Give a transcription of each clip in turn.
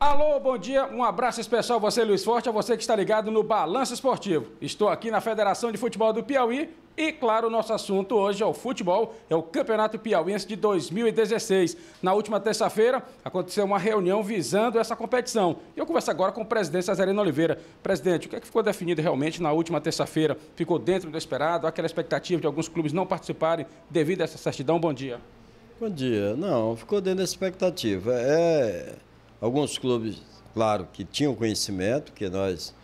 Alô, bom dia. Um abraço especial a você, Luiz Forte, a você que está ligado no Balanço Esportivo. Estou aqui na Federação de Futebol do Piauí e, claro, nosso assunto hoje é o futebol, é o Campeonato Piauiense de 2016. Na última terça-feira, aconteceu uma reunião visando essa competição. Eu converso agora com o presidente Cesarino Oliveira. Presidente, o que, é que ficou definido realmente na última terça-feira? Ficou dentro do esperado? Aquela expectativa de alguns clubes não participarem devido a essa certidão? Bom dia. Bom dia. Não, ficou dentro da expectativa. É Alguns clubes, claro, que tinham conhecimento, que nós,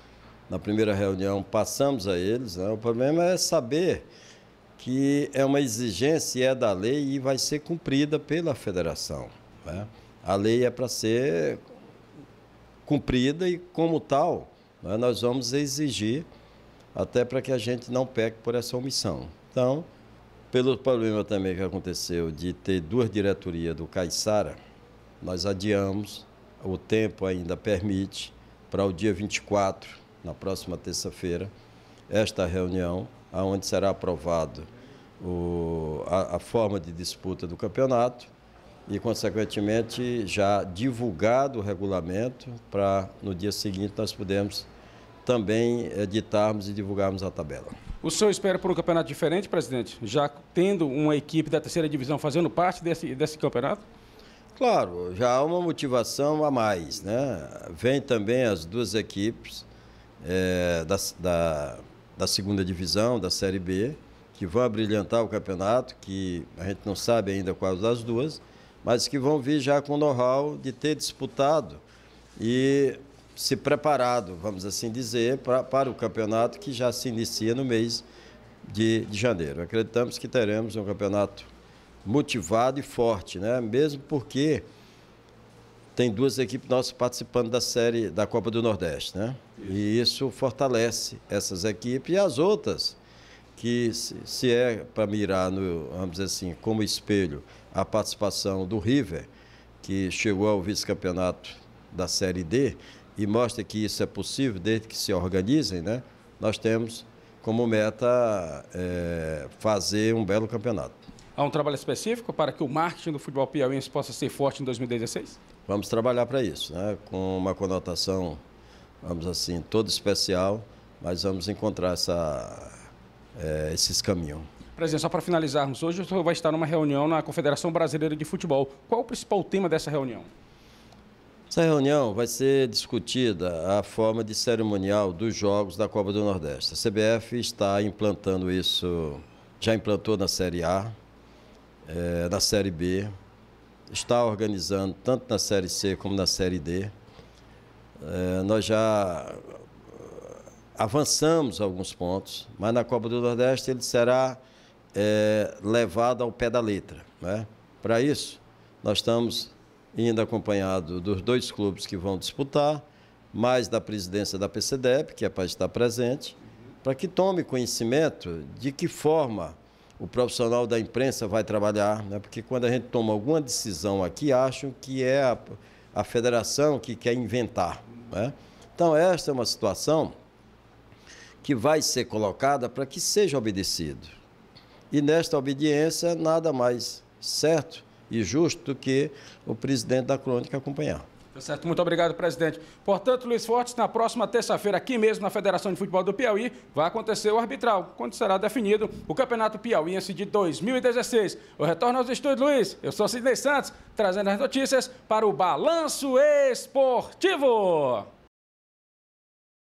na primeira reunião, passamos a eles. Né? O problema é saber que é uma exigência, é da lei e vai ser cumprida pela federação. Né? A lei é para ser cumprida e, como tal, né, nós vamos exigir até para que a gente não peque por essa omissão. Então, pelo problema também que aconteceu de ter duas diretorias do Caiçara, nós adiamos o tempo ainda permite para o dia 24, na próxima terça-feira, esta reunião, aonde será aprovado o, a, a forma de disputa do campeonato e, consequentemente, já divulgado o regulamento para no dia seguinte nós podermos também editarmos e divulgarmos a tabela. O senhor espera por um campeonato diferente, presidente? Já tendo uma equipe da terceira divisão fazendo parte desse, desse campeonato? Claro, já há uma motivação a mais, né? Vem também as duas equipes é, da, da, da, segunda divisão, da Série B, que vão abrilhantar o campeonato, que a gente não sabe ainda quais das duas, mas que vão vir já com know-how de ter disputado e se preparado, vamos assim dizer, pra, para o campeonato que já se inicia no mês de, de janeiro. Acreditamos que teremos um campeonato motivado e forte, né? Mesmo porque tem duas equipes nossas participando da série da Copa do Nordeste, né? E isso fortalece essas equipes e as outras que se é para mirar no, vamos dizer assim, como espelho a participação do River, que chegou ao vice-campeonato da Série D e mostra que isso é possível desde que se organizem, né? Nós temos como meta é, fazer um belo campeonato. Há um trabalho específico para que o marketing do futebol piauiense possa ser forte em 2016? Vamos trabalhar para isso, né? com uma conotação, vamos assim, toda especial, mas vamos encontrar essa, é, esses caminhos. Presidente, só para finalizarmos, hoje o senhor vai estar numa reunião na Confederação Brasileira de Futebol. Qual o principal tema dessa reunião? Essa reunião vai ser discutida a forma de cerimonial dos Jogos da Copa do Nordeste. A CBF está implantando isso, já implantou na Série A, é, da Série B, está organizando tanto na Série C como na Série D. É, nós já é, avançamos alguns pontos, mas na Copa do Nordeste ele será é, levado ao pé da letra. Né? Para isso, nós estamos indo acompanhado dos dois clubes que vão disputar, mais da presidência da PCDEP, que é para estar presente, para que tome conhecimento de que forma o profissional da imprensa vai trabalhar, né? porque quando a gente toma alguma decisão aqui, acham que é a, a federação que quer inventar. Né? Então, esta é uma situação que vai ser colocada para que seja obedecido. E nesta obediência, nada mais certo e justo do que o presidente da Crônica acompanhar. Tá certo, muito obrigado, presidente. Portanto, Luiz Fortes, na próxima terça-feira, aqui mesmo na Federação de Futebol do Piauí, vai acontecer o arbitral, quando será definido o Campeonato Piauiense de 2016. Eu retorno aos estúdios, Luiz. Eu sou Sidney Santos, trazendo as notícias para o Balanço Esportivo.